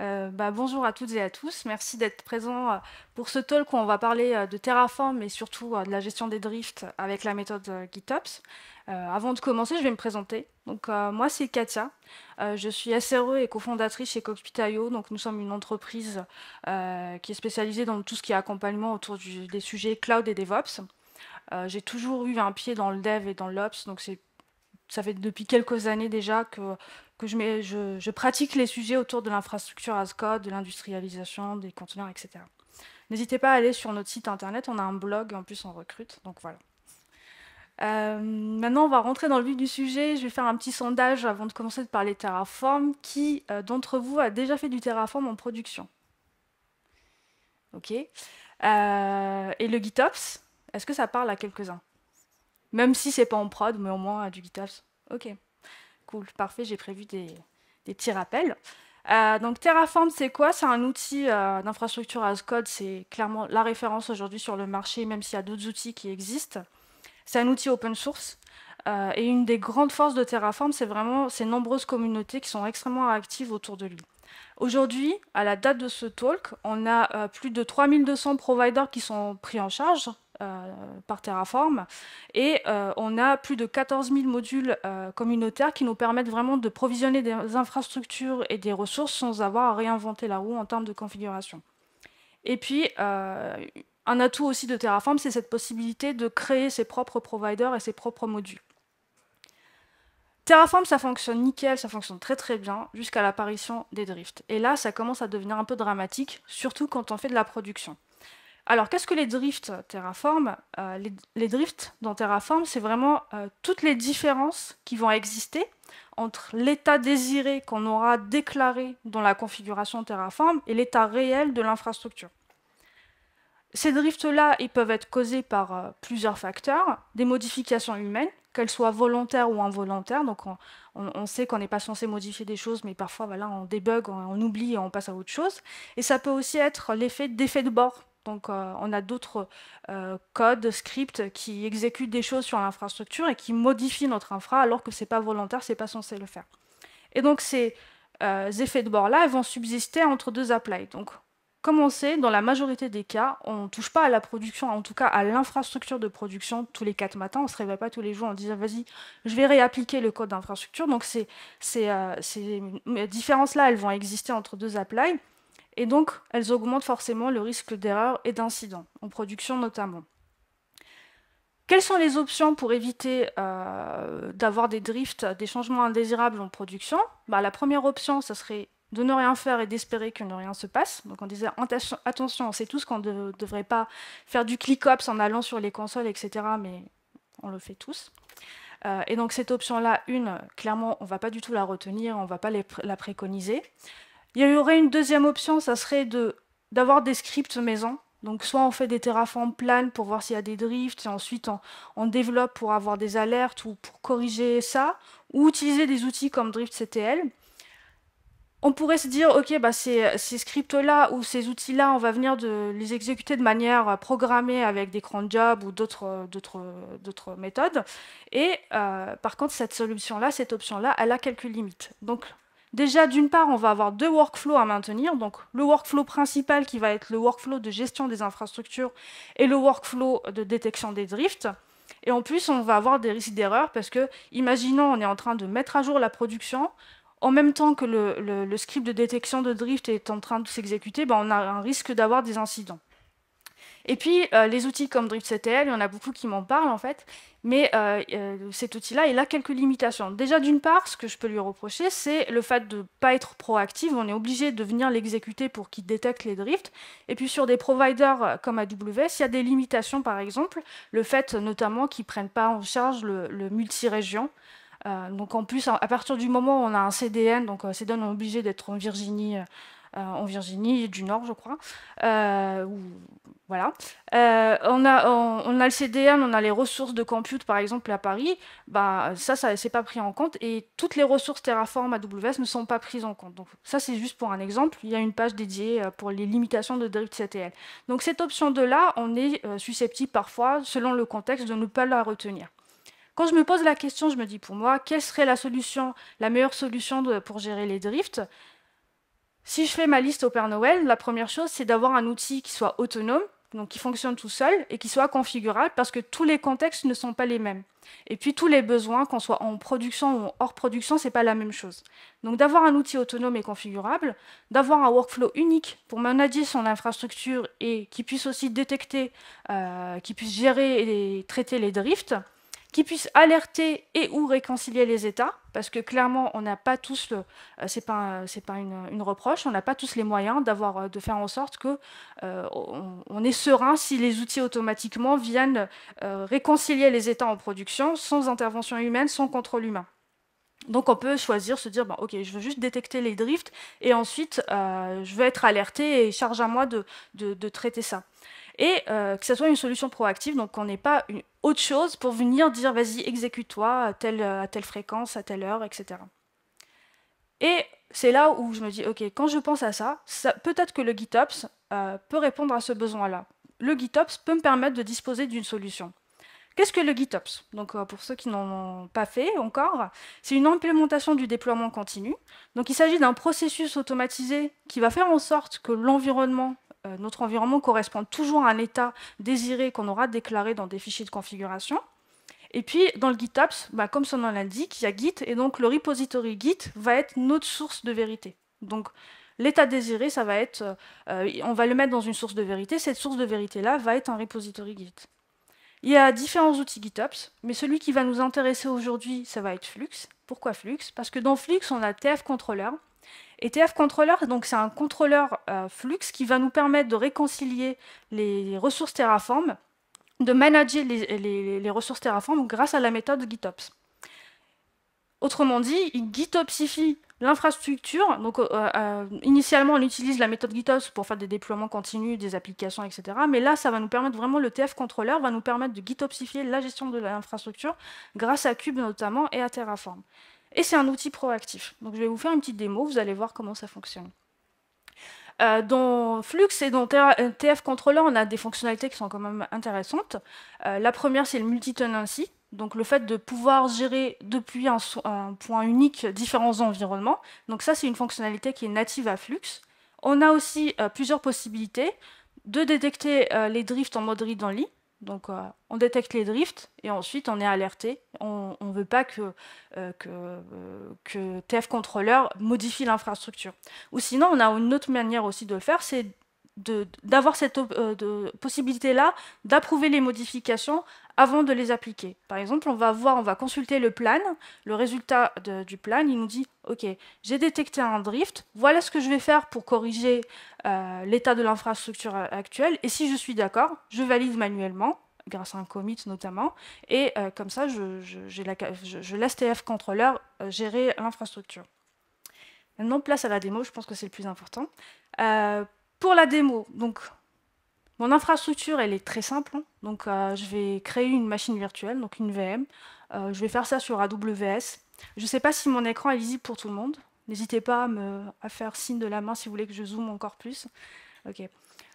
Euh, bah, bonjour à toutes et à tous, merci d'être présents euh, pour ce talk où on va parler euh, de Terraform mais surtout de la gestion des drifts avec la méthode GitOps. avant de commencer, je vais me présenter. Donc, moi, c'est Katia. je suis SRE et cofondatrice chez Cockpit.io. Donc, nous sommes une entreprise qui est spécialisée dans tout ce qui est accompagnement autour des sujets cloud et DevOps. j'ai toujours eu un pied dans le dev et dans l'ops, donc c'est ça fait depuis quelques années déjà que, je, pratique les sujets autour de l'infrastructure as code, de l'industrialisation, des conteneurs, etc. N'hésitez pas à aller sur notre site internet, on a un blog, en plus on recrute, donc voilà. Euh, maintenant, on va rentrer dans le vif du sujet. Je vais faire un petit sondage avant de commencer de parler Terraform. Qui euh, d'entre vous a déjà fait du Terraform en production Ok. Euh, et le GitOps, est-ce que ça parle à quelques-uns même si c'est pas en prod, mais au moins du GitHub. Ok, cool, parfait, j'ai prévu des, petits rappels. Euh, donc Terraform, c'est quoi C'est un outil euh, d'infrastructure as code, c'est clairement la référence aujourd'hui sur le marché, même s'il y a d'autres outils qui existent. C'est un outil open source. Euh, et une des grandes forces de Terraform, c'est vraiment ces nombreuses communautés qui sont extrêmement actives autour de lui. Aujourd'hui, à la date de ce talk, on a euh, plus de 3200 providers qui sont pris en charge euh, par Terraform et euh, on a plus de 14 000 modules communautaires qui nous permettent vraiment de provisionner des infrastructures et des ressources sans avoir à réinventer la roue en termes de configuration. Et puis, un atout aussi de Terraform, c'est cette possibilité de créer ses propres providers et ses propres modules. Terraform, ça fonctionne nickel, ça fonctionne très très bien jusqu'à l'apparition des drifts. Et là, ça commence à devenir un peu dramatique, surtout quand on fait de la production. Alors, qu'est-ce que les drifts Terraform euh, les, drifts dans Terraform, c'est vraiment euh, toutes les différences qui vont exister entre l'état désiré qu'on aura déclaré dans la configuration Terraform et l'état réel de l'infrastructure. Ces drifts-là, ils peuvent être causés par euh, plusieurs facteurs, des modifications humaines, qu'elles soient volontaires ou involontaire, Donc on, sait qu'on n'est pas censé modifier des choses, mais parfois voilà, on débug, on, oublie et on passe à autre chose. Et ça peut aussi être l'effet d'effet de bord. Donc euh, on a d'autres euh, codes, scripts qui exécutent des choses sur l'infrastructure et qui modifient notre infra alors que ce n'est pas volontaire, ce n'est pas censé le faire. Et donc ces euh, effets de bord-là vont subsister entre deux applis. Donc comme dans la majorité des cas, on ne touche pas à la production, en tout cas à l'infrastructure de production tous les quatre matins. On ne se réveille pas tous les jours en disant vas-y, je vais réappliquer le code d'infrastructure. Donc ces, euh, différences-là, elles vont exister entre deux applies. Et donc, elles augmentent forcément le risque d'erreur et d'incident, en production notamment. Quelles sont les options pour éviter euh, d'avoir des drifts, des changements indésirables en production bah, La première option, ce serait de ne rien faire et d'espérer que ne rien se passe. Donc on disait attention, on sait tous qu'on ne devrait pas faire du click-ops en allant sur les consoles, etc. Mais on le fait tous. Euh, et donc cette option-là, une, clairement, on ne va pas du tout la retenir, on ne va pas la préconiser. Il y aurait une deuxième option, ça serait de, d'avoir des scripts maison. Donc soit on fait des terraformes planes pour voir s'il y a des drifts, et ensuite on, développe pour avoir des alertes ou pour corriger ça, ou utiliser des outils comme DriftCTL on pourrait se dire, ok, bah, ces, scripts-là ou ces outils-là, on va venir de les exécuter de manière programmée avec des cron jobs ou d'autres, euh, euh, méthodes. Et euh, par contre, cette solution-là, cette option-là, elle a quelques limites. Donc, déjà, d'une part, on va avoir deux workflows à maintenir. Donc, le workflow principal qui va être le workflow de gestion des infrastructures et le workflow de détection des drifts. Et en plus, on va avoir des risques d'erreur parce que, imaginons, on est en train de mettre à jour la production, en même temps que le, script de détection de drift est en train de s'exécuter, bah, on a un risque d'avoir des incidents. Et puis, euh, les outils comme DriftCTL, il y en a beaucoup qui m'en parlent en fait, mais euh, euh, cet outil-là, il a quelques limitations. Déjà, d'une part, ce que je peux lui reprocher, c'est le fait de ne pas être proactif. On est obligé de venir l'exécuter pour qu'il détecte les drifts. Et puis, sur des providers comme AWS, il y a des limitations, par exemple, le fait notamment qu'ils ne prennent pas en charge le, le multi-région euh, donc en plus, à partir du moment où on a un CDN, donc euh, CDN est obligé d'être en Virginie, euh, euh, en Virginie du Nord, je crois. voilà. on, a, le CDN, on a les ressources de compute, par exemple, à Paris. Bah, ça, ça c'est pas pris en compte. Et toutes les ressources Terraform AWS ne sont pas prises en compte. Donc ça, c'est juste pour un exemple. Il y a une page dédiée pour les limitations de drift CTL. Donc cette option de là, on est susceptible parfois, selon le contexte, de ne pas la retenir. Quand je me pose la question, je me dis pour moi, quelle serait la solution, la meilleure solution pour gérer les drifts Si je fais ma liste au Père Noël, la première chose, c'est d'avoir un outil qui soit autonome, donc qui fonctionne tout seul et qui soit configurable parce que tous les contextes ne sont pas les mêmes. Et puis tous les besoins, qu'on soit en production ou hors production, c'est pas la même chose. Donc d'avoir un outil autonome et configurable, d'avoir un workflow unique pour manager son infrastructure et qui puisse aussi détecter, euh, qui puisse gérer et traiter les drifts qui puisse alerter et ou réconcilier les États, parce que clairement, on n'a pas tous le, euh, c'est pas, c'est pas une, reproche, on n'a pas tous les moyens d'avoir, euh, de faire en sorte que euh, on, est serein si les outils automatiquement viennent réconcilier les États en production sans intervention humaine, sans contrôle humain. Donc on peut choisir, se dire, ok, je veux juste détecter les drifts et ensuite je veux être alerté et charge à moi de, traiter ça. Et que ce soit une solution proactive, donc qu'on n'ait pas une, autre chose pour venir dire vas-y, exécute-toi à telle, à telle fréquence, à telle heure, etc. Et c'est là où je me dis, ok, quand je pense à ça, peut-être que le GitOps euh, peut répondre à ce besoin-là. Le GitOps peut me permettre de disposer d'une solution. Qu'est-ce que le GitOps Donc, euh, pour ceux qui n'en ont pas fait encore, c'est une implémentation du déploiement continu. Donc, il s'agit d'un processus automatisé qui va faire en sorte que l'environnement euh, notre environnement correspond toujours à un état désiré qu'on aura déclaré dans des fichiers de configuration. Et puis, dans le GitOps, bah, comme son nom l'indique, il y a Git, et donc le repository Git va être notre source de vérité. Donc, l'état désiré, ça va être, euh, on va le mettre dans une source de vérité, cette source de vérité-là va être un repository Git. Il y a différents outils GitOps, mais celui qui va nous intéresser aujourd'hui, ça va être Flux. Pourquoi Flux Parce que dans Flux, on a TF Controller, tf Controller, donc c'est un contrôleur euh, flux qui va nous permettre de réconcilier les ressources Terraform, de manager les, ressources Terraform grâce à la méthode GitOps. Autrement dit, il GitOpsifie l'infrastructure. Euh, euh, initialement, on utilise la méthode GitOps pour faire des déploiements continus, des applications, etc. Mais là, ça va nous permettre vraiment, le TF Controller va nous permettre de GitOpsifier la gestion de l'infrastructure grâce à Cube notamment et à Terraform. Et c'est un outil proactif. Donc je vais vous faire une petite démo, vous allez voir comment ça fonctionne. Euh, dans Flux et dans TF euh, Controller, on a des fonctionnalités qui sont quand même intéressantes. Euh, la première, c'est le multi-tenancy, donc le fait de pouvoir gérer depuis un, point unique différents environnements. Donc ça, c'est une fonctionnalité qui est native à Flux. On a aussi plusieurs possibilités de détecter les drifts en mode read-only, donc euh, on détecte les drifts et ensuite on est alerté. On ne veut pas que, euh, que, euh, TF Controller modifie l'infrastructure. Ou sinon, on a une autre manière aussi de le faire, c'est d'avoir cette euh, possibilité-là d'approuver les modifications avant de les appliquer. Par exemple, on va voir, on va consulter le plan, le résultat du plan, il nous dit, OK, j'ai détecté un drift, voilà ce que je vais faire pour corriger euh, l'état de l'infrastructure actuelle, et si je suis d'accord, je valide manuellement, grâce à un commit notamment, et euh, comme ça, je, laisse TF Controller gérer l'infrastructure. Maintenant, place à la démo, je pense que c'est le plus important. Pour la démo, donc mon infrastructure, elle est très simple. Hein. Donc, euh, je vais créer une machine virtuelle, donc une VM. Euh, je vais faire ça sur AWS. Je ne sais pas si mon écran est lisible pour tout le monde. N'hésitez pas à, me, faire signe de la main si vous voulez que je zoome encore plus. Ok.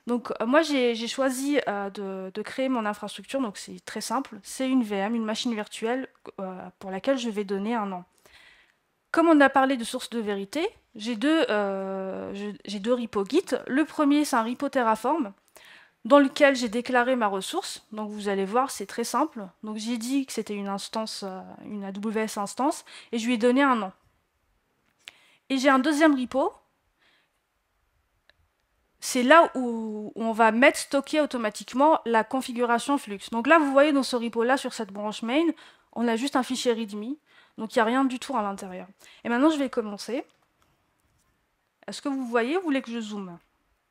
Donc, euh, moi, j'ai choisi de, créer mon infrastructure. Donc, c'est très simple. C'est une VM, une machine virtuelle pour laquelle je vais donner un nom. Comme on a parlé de sources de vérité, j'ai deux, euh, deux repos Git. Le premier, c'est un repo Terraform dans lequel j'ai déclaré ma ressource. Donc vous allez voir, c'est très simple. Donc j'ai dit que c'était une instance, euh, une AWS instance, et je lui ai donné un nom. Et j'ai un deuxième repo. C'est là où on va mettre stocker automatiquement la configuration flux. Donc là, vous voyez dans ce repo-là, sur cette branche main, on a juste un fichier README donc il n'y a rien du tout à l'intérieur. Et maintenant, je vais commencer. Est-ce que vous voyez Vous voulez que je zoome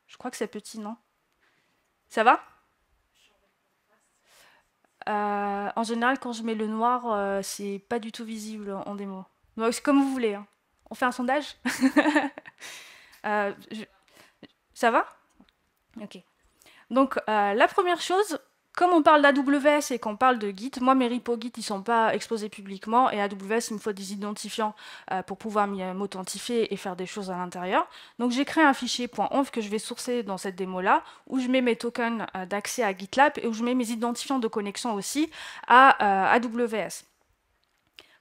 Je crois que c'est petit, non Ça va euh, En général, quand je mets le noir, euh, c'est pas du tout visible en démo. Donc c'est comme vous voulez. Hein. On fait un sondage euh, Ça va Ok. Donc la première chose, comme on parle d'AWS et qu'on parle de Git, moi mes repos Git ils sont pas exposés publiquement et AWS il me faut des identifiants euh, pour pouvoir euh, m'authentifier et faire des choses à l'intérieur. Donc j'ai créé un fichier .env que je vais sourcer dans cette démo là où je mets mes tokens euh, d'accès à GitLab et où je mets mes identifiants de connexion aussi à AWS.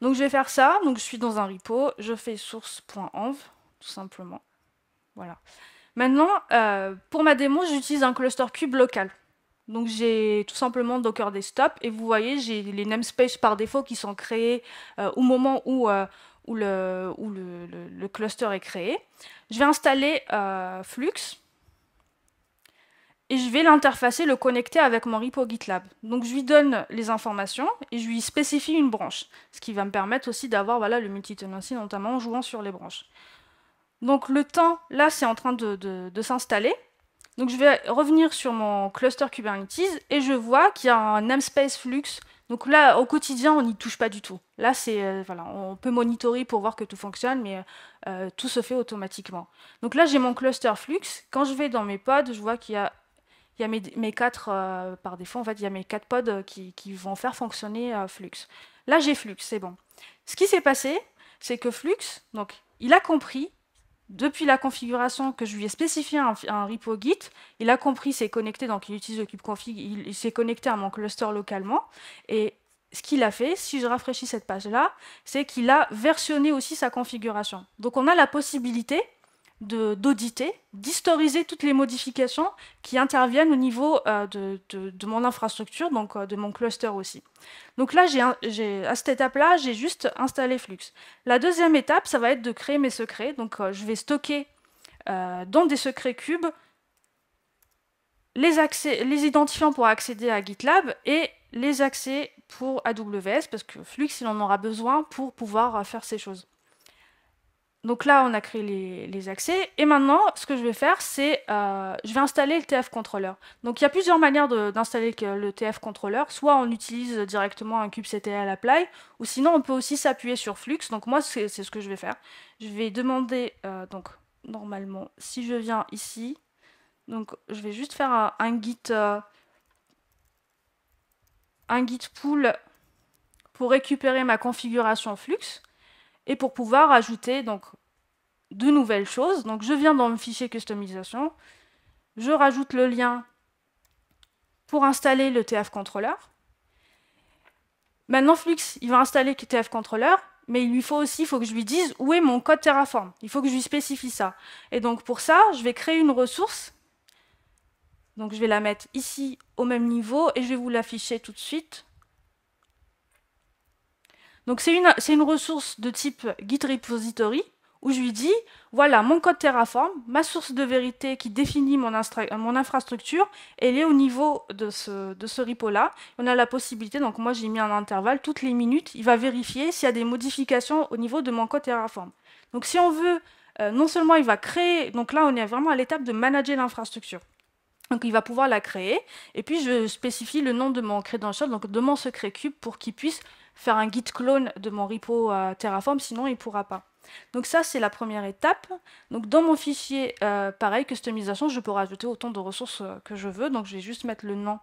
Donc je vais faire ça, donc je suis dans un repo, je fais source.env tout simplement. Voilà. Maintenant, pour ma démo, j'utilise un cluster cube local. Donc j'ai tout simplement Docker Desktop et vous voyez, j'ai les namespaces par défaut qui sont créés euh, au moment où, euh, le, cluster est créé. Je vais installer euh, Flux et je vais l'interfacer, le connecter avec mon repo GitLab. Donc je lui donne les informations et je lui spécifie une branche, ce qui va me permettre aussi d'avoir voilà, le multi-tenancy, notamment en jouant sur les branches. Donc le temps, là, c'est en train de s'installer. Donc je vais revenir sur mon cluster Kubernetes et je vois qu'il y a un namespace flux. Donc là, au quotidien, on n'y touche pas du tout. Là, c'est euh, voilà, on peut monitorer pour voir que tout fonctionne, mais euh, euh, tout se fait automatiquement. Donc là, j'ai mon cluster flux. Quand je vais dans mes pods, je vois qu'il y a, mes, quatre par défaut. En fait, il y a mes quatre pods qui, qui vont faire fonctionner flux. Là, j'ai flux, c'est bon. Ce qui s'est passé, c'est que flux, donc, il a compris depuis la configuration que je lui ai spécifiée un, un repo Git, il a compris, s'est connecté, donc il utilise le il s'est connecté à mon cluster localement. Et ce qu'il a fait, si je rafraîchis cette page-là, c'est qu'il a versionné aussi sa configuration. Donc on a la possibilité, d'auditer, d'historiser toutes les modifications qui interviennent au niveau euh, de, mon infrastructure, donc euh, de mon cluster aussi. Donc là, j'ai à cette étape-là, j'ai juste installé Flux. La deuxième étape, ça va être de créer mes secrets. Donc euh, je vais stocker dans des secrets cubes les, accès, les identifiants pour accéder à GitLab et les accès pour AWS, parce que Flux, il en aura besoin pour pouvoir faire ces choses. Donc là, on a créé les, accès. Et maintenant, ce que je vais faire, c'est euh, je vais installer le TF Controller. Donc il y a plusieurs manières d'installer le TF Controller. Soit on utilise directement un kubectl apply, ou sinon on peut aussi s'appuyer sur Flux. Donc moi, c'est ce que je vais faire. Je vais demander, euh, donc normalement, si je viens ici, donc je vais juste faire un, git, euh, un git pool pour récupérer ma configuration Flux et pour pouvoir ajouter donc de nouvelles choses. Donc je viens dans le fichier customisation, je rajoute le lien pour installer le TF Controller. Maintenant Flux, il va installer le TF Controller, mais il lui faut aussi, il faut que je lui dise où est mon code Terraform. Il faut que je lui spécifie ça. Et donc pour ça, je vais créer une ressource. Donc je vais la mettre ici au même niveau et je vais vous l'afficher tout de suite. Donc c'est une, ressource de type Git Repository où je lui dis, voilà mon code Terraform, ma source de vérité qui définit mon, mon infrastructure, elle est au niveau de ce, repo-là. On a la possibilité, donc moi j'ai mis un intervalle, toutes les minutes, il va vérifier s'il y a des modifications au niveau de mon code Terraform. Donc si on veut, euh, non seulement il va créer, donc là on est vraiment à l'étape de manager l'infrastructure. Donc il va pouvoir la créer, et puis je spécifie le nom de mon credential, donc de mon secret cube, pour qu'il puisse faire un git clone de mon repo euh, Terraform, sinon il ne pourra pas. Donc ça, c'est la première étape. Donc dans mon fichier, euh, pareil, customisation, je peux rajouter autant de ressources euh, que je veux. Donc je vais juste mettre le nom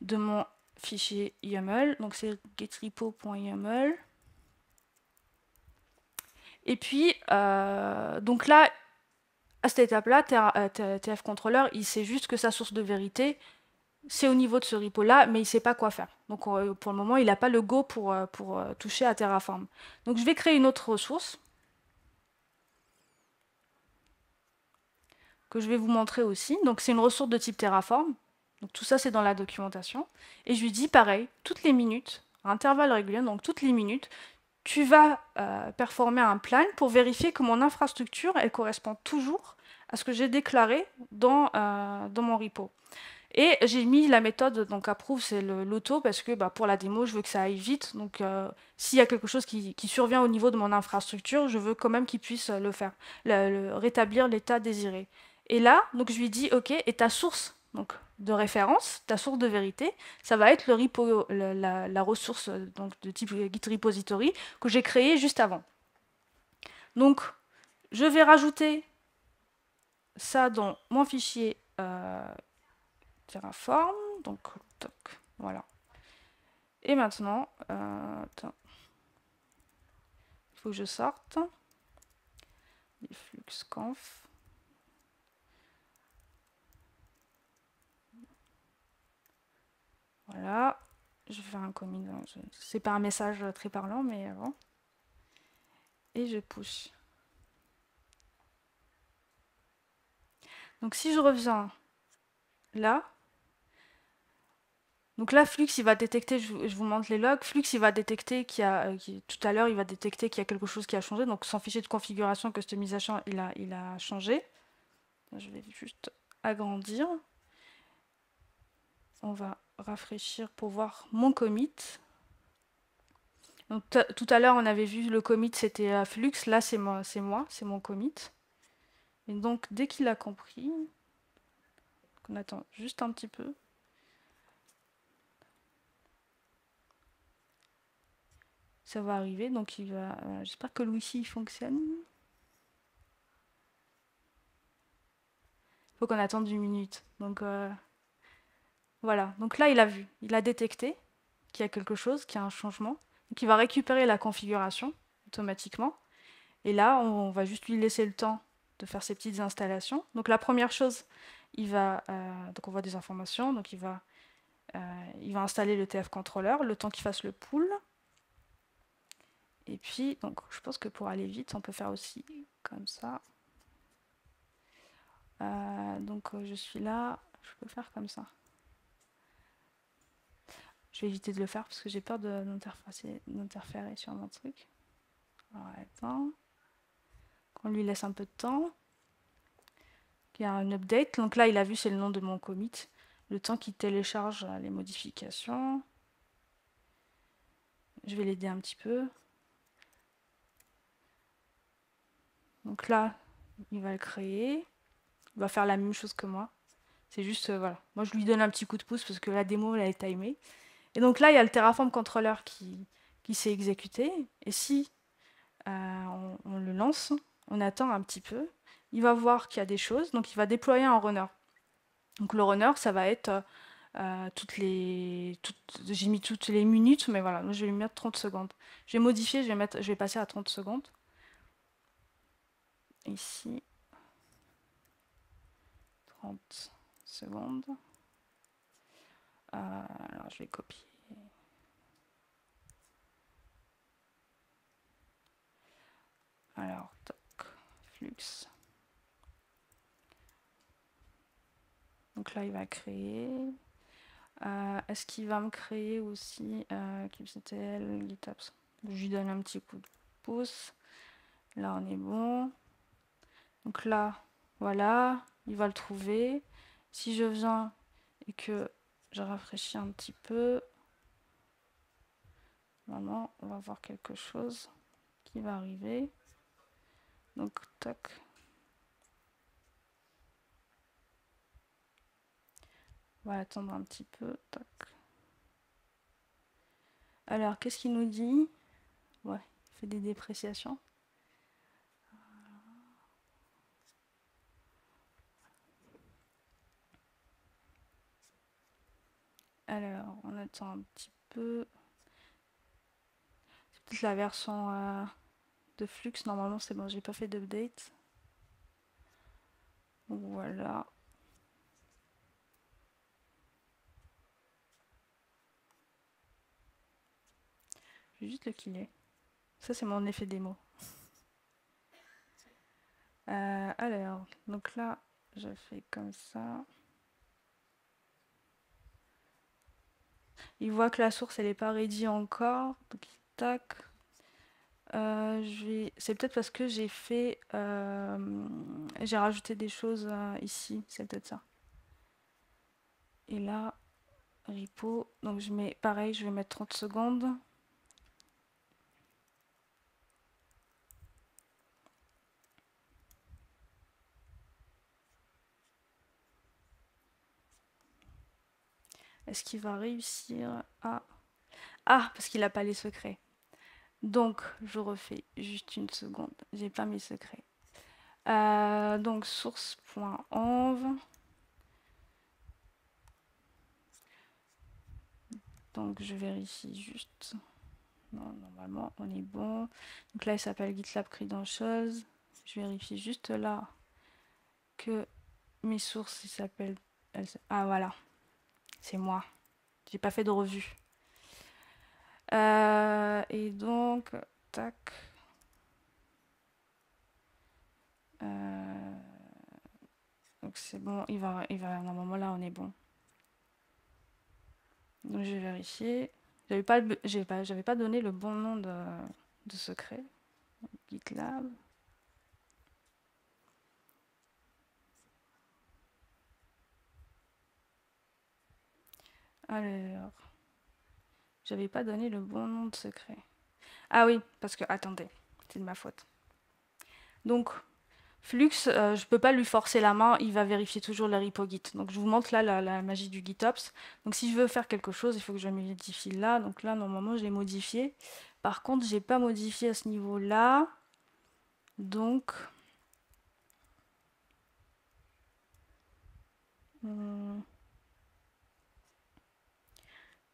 de mon fichier YAML. Donc c'est getrepo.yaml. Et puis, donc là, à cette étape-là, TF Controller, il sait juste que sa source de vérité, c'est au niveau de ce repo-là, mais il ne sait pas quoi faire. Donc euh, pour le moment, il n'a pas le go pour, euh, pour euh, toucher à Terraform. Donc je vais créer une autre ressource que je vais vous montrer aussi. Donc c'est une ressource de type Terraform. Donc tout ça, c'est dans la documentation. Et je lui dis pareil, toutes les minutes, à intervalles réguliers, donc toutes les minutes, tu vas performer un plan pour vérifier que mon infrastructure, elle correspond toujours à ce que j'ai déclaré dans, dans mon repo. Et j'ai mis la méthode, donc approve, c'est l'auto, parce que bah, pour la démo, je veux que ça aille vite. Donc euh, s'il y a quelque chose qui, survient au niveau de mon infrastructure, je veux quand même qu'il puisse le faire, rétablir l'état désiré. Et là, donc je lui dis, OK, et ta source donc, de référence, ta source de vérité, ça va être le repo, la, ressource donc, de type Git repository que j'ai créée juste avant. Donc, je vais rajouter ça dans mon fichier euh, Terraform. Donc, toc, voilà. Et maintenant, il euh, faut que je sorte les flux conf. Voilà, je fais faire un commit. C'est pas un message très parlant, mais avant. Et je pousse Donc si je reviens là, donc là, Flux, il va détecter, je, vous montre les logs, Flux, il va détecter qu'il y a, euh, tout à l'heure, il va détecter qu'il y a quelque chose qui a changé. Donc sans fichier de configuration customisation, il a, il a changé. Je vais juste agrandir. On va rafraîchir pour voir mon commit. Donc tout à l'heure, on avait vu le commit, c'était euh, Flux. Là, c'est moi, c'est moi, c'est mon commit. Et donc, dès qu'il a compris, on attend juste un petit peu. ça va arriver. Donc il va. Euh, j'espère que le wifi fonctionne. faut qu'on attende une minute. Donc euh, voilà. Donc là, il a vu, il a détecté qu'il y a quelque chose, qu'il y a un changement. Donc il va récupérer la configuration automatiquement. Et là, on va juste lui laisser le temps de faire ses petites installations. Donc la première chose, il va, euh, donc on voit des informations, donc il va, il va installer le TF controller, le temps qu'il fasse le pool. Et puis, donc, je pense que pour aller vite, on peut faire aussi comme ça. Euh, donc, euh, je suis là, je peux faire comme ça. Je vais éviter de le faire parce que j'ai peur d'interférer sur un truc. Alors, attends. Qu'on lui laisse un peu de temps. Il y a un update. Donc là, il a vu, c'est le nom de mon commit. Le temps qu'il télécharge les modifications. Je vais l'aider un petit peu. Donc là, il va le créer. Il va faire la même chose que moi. C'est juste, euh, voilà. Moi, je lui donne un petit coup de pouce parce que la démo, elle est timée. Et donc là, il y a le Terraform Controller qui, qui s'est exécuté. Et si euh, on, le lance, on attend un petit peu, il va voir qu'il y a des choses. Donc, il va déployer un runner. Donc, le runner, ça va être euh, toutes les. j'ai mis toutes les minutes, mais voilà, je vais lui mettre 30 secondes. Je vais modifier, je vais, mettre, je vais passer à 30 secondes ici 30 secondes. Euh, alors je vais copier. Alors, toc, flux. Donc là, il va créer. Euh, est-ce qu'il va me créer aussi euh, kubectl Je lui donne un petit coup de pouce. Là, on est bon. Donc là, voilà, il va le trouver. Si je viens et que je rafraîchis un petit peu, maintenant on va voir quelque chose qui va arriver. Donc tac. On va attendre un petit peu. Alors, qu'est-ce qu'il nous dit Ouais, il fait des dépréciations. Alors, on attend un petit peu. C'est peut-être la version euh, de flux. Normalement, c'est bon, j'ai pas fait d'update. Voilà. Je vais juste le killer. Ça, c'est mon effet démo. Euh, alors, donc là, je fais comme ça. Il voit que la source, elle n'est pas ready encore. tac. Euh, c'est peut-être parce que j'ai fait. Euh, j'ai rajouté des choses euh, ici. C'est peut-être ça. Et là, repo. Donc, je mets pareil, je vais mettre 30 secondes. Est-ce qu'il va réussir à... Ah, parce qu'il n'a pas les secrets. Donc, je refais juste une seconde. J'ai pas mes secrets. Euh, donc, source.env. Donc, je vérifie juste. Non, normalement, on est bon. Donc là, il s'appelle GitLab Credentials. Je vérifie juste là que mes sources, s'appellent... Ah, voilà. C'est moi. J'ai pas fait de revue. Euh, et donc, tac. Euh, donc c'est bon, il va, il va, normalement là on est bon. Donc j'ai vérifié. J'avais pas, pas, pas donné le bon nom de secret. GitLab. Alors, j'avais pas donné le bon nom de secret. Ah oui, parce que, attendez, c'est de ma faute. Donc, Flux, euh, je ne peux pas lui forcer la main, il va vérifier toujours la repo Git. Donc je vous montre là la, magie du GitOps. Donc si je veux faire quelque chose, il faut que je modifie là. Donc là, normalement, je l'ai modifié. Par contre, je n'ai pas modifié à ce niveau-là. Donc... Hmm,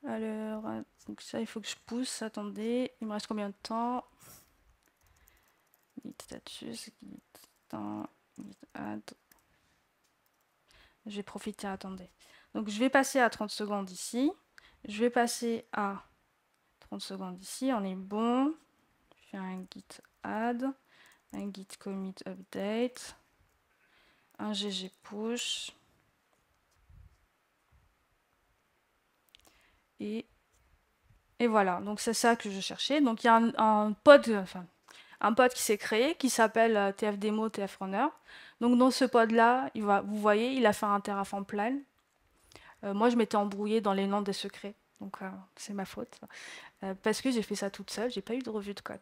alors, donc ça, il faut que je pousse. Attendez, il me reste combien de temps Git Status, git temps, Je vais profiter, attendez. Donc, je vais passer à 30 secondes ici. Je vais passer à 30 secondes ici. On est bon. Je fais un git add, un git commit update, un gg push. Et, voilà, donc c'est ça que je cherchais. Donc il y a un, pod, un pod qui s'est créé qui s'appelle euh, TF Demo, TF Runner. Donc dans ce pod-là, vous voyez, il a fait un Terraform en plein. Euh, moi, je m'étais embrouillée dans les noms des secrets donc euh, c'est ma faute, euh, parce que j'ai fait ça toute seule, j'ai pas eu de revue de code.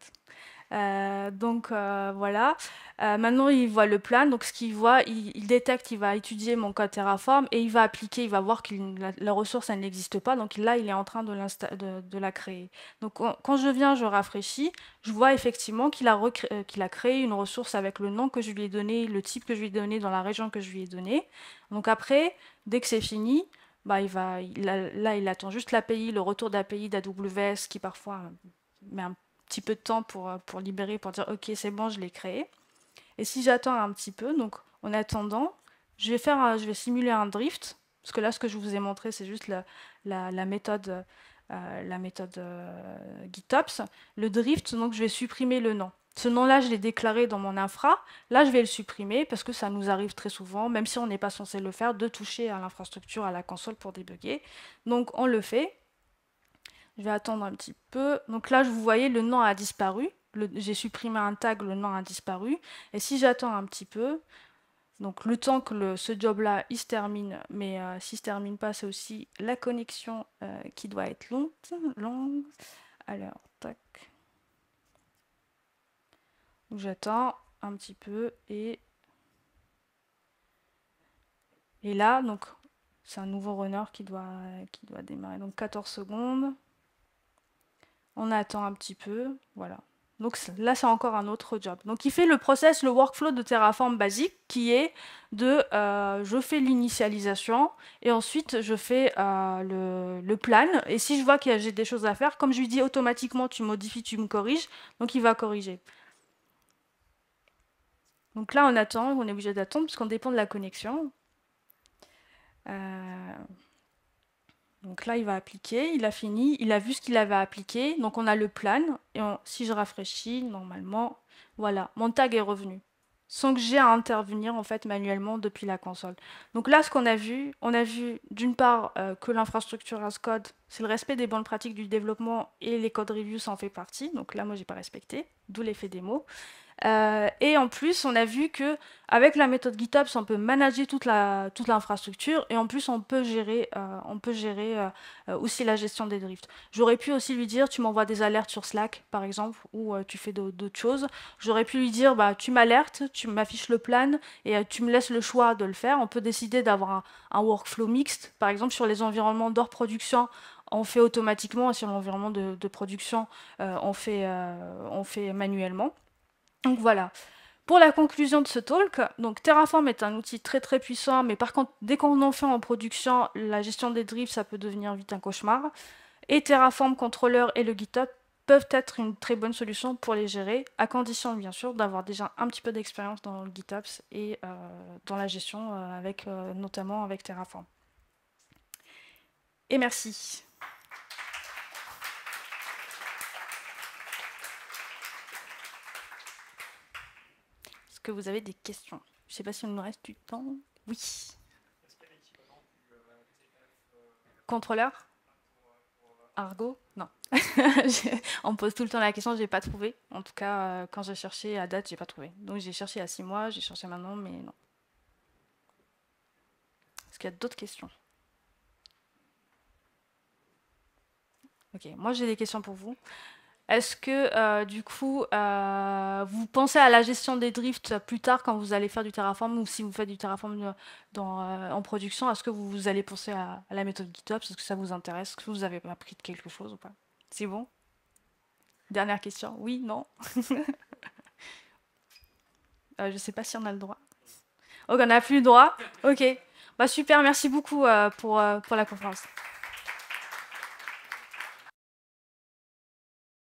Euh, donc voilà, maintenant il voit le plan, donc ce qu'il voit, il, détecte, il va étudier mon code Terraform et il va appliquer, il va voir que la, ressource elle n'existe pas, donc là il est en train de, la créer. Donc quand je viens, je rafraîchis, je vois effectivement qu'il a, qu'il a créé une ressource avec le nom que je lui ai donné, le type que je lui ai donné, dans la région que je lui ai donné. Donc après, dès que c'est fini, bah, là, il attend juste l'API, le retour d'API d'AWS qui parfois met un petit peu de temps pour, euh, pour libérer, pour dire OK, c'est bon, je l'ai créé. Et si j'attends un petit peu, donc en attendant, je vais, faire, je vais simuler un drift, parce que là, ce que je vous ai montré, c'est juste la, la, méthode, la méthode euh, euh, GitOps. Le drift, donc je vais supprimer le nom ce nom-là, je l'ai déclaré dans mon infra. Là, je vais le supprimer parce que ça nous arrive très souvent, même si on n'est pas censé le faire, de toucher à l'infrastructure, à la console pour débugger. Donc, on le fait. Je vais attendre un petit peu. Donc là, vous voyez, le nom a disparu. J'ai supprimé un tag, le nom a disparu. Et si j'attends un petit peu, donc le temps que ce job-là, il se termine, mais euh, s'il ne se termine pas, c'est aussi la connexion euh, qui doit être longue. longue. Alors, tac. J'attends un petit peu et... Et là, donc, c'est un nouveau runner qui doit, qui doit démarrer. Donc 14 secondes. On attend un petit peu. Voilà. Donc là, c'est encore un autre job. Donc il fait le process, le workflow de Terraform basique qui est de euh, je fais l'initialisation et ensuite je fais euh, le, le, plan. Et si je vois que j'ai des choses à faire, comme je lui dis automatiquement tu modifies, tu me corriges, donc il va corriger. Donc là, on attend, on est obligé d'attendre puisqu'on dépend de la connexion. Euh, donc là, il va appliquer, il a fini, il a vu ce qu'il avait appliqué. Donc on a le plan. Et si je rafraîchis, normalement, voilà, mon tag est revenu. Sans que j'ai à intervenir en fait manuellement depuis la console. Donc là, ce qu'on a vu, on a vu d'une part euh, que l'infrastructure as code, c'est le respect des bonnes pratiques du développement et les codes reviews en fait partie. Donc là, moi, j'ai pas respecté, d'où l'effet démo. Euh, et en plus, on a vu que avec la méthode GitHub, on peut manager toute toute l'infrastructure et en plus on peut gérer euh, on peut gérer euh, aussi la gestion des drifts. J'aurais pu aussi lui dire tu m'envoies des alertes sur Slack par exemple ou tu fais d'autres choses. J'aurais pu lui dire bah, tu m'alertes, tu m'affiches le plan et tu me laisses le choix de le faire. On peut décider d'avoir un, workflow mixte par exemple sur les environnements d'or production on fait automatiquement sur l'environnement de, production, on, fait, on fait manuellement. Donc voilà. Pour la conclusion de ce talk, donc Terraform est un outil très très puissant, mais par contre, dès qu'on en fait en production, la gestion des drifts, ça peut devenir vite un cauchemar. Et Terraform Controller et le GitHub peuvent être une très bonne solution pour les gérer, à condition bien sûr d'avoir déjà un petit peu d'expérience dans le GitHub et euh, dans la gestion, euh, avec, euh, notamment avec Terraform. Et merci. que vous avez des questions Je ne sais pas s'il nous reste du temps. Oui. Contrôleur Argo Non. on me pose tout le temps la question, je n'ai pas trouvé. En tout cas, euh, quand j'ai cherché à date, je n'ai pas trouvé. Donc j'ai cherché à six mois, j'ai cherché maintenant, mais non. Est-ce qu'il y a d'autres questions Ok, moi j'ai des questions pour vous. Est-ce que euh, du coup, euh, vous pensez à la gestion des drifts plus tard quand vous allez faire du Terraform ou si vous faites du Terraform euh, en production Est-ce que vous, allez penser à, la méthode GitOps Est-ce que ça vous intéresse Est-ce que vous avez appris de quelque chose ou pas C'est bon Dernière question. Oui, non Je ne sais pas si on a le droit. on n'a plus le droit Ok. Bah, super, merci beaucoup pour, pour la conférence.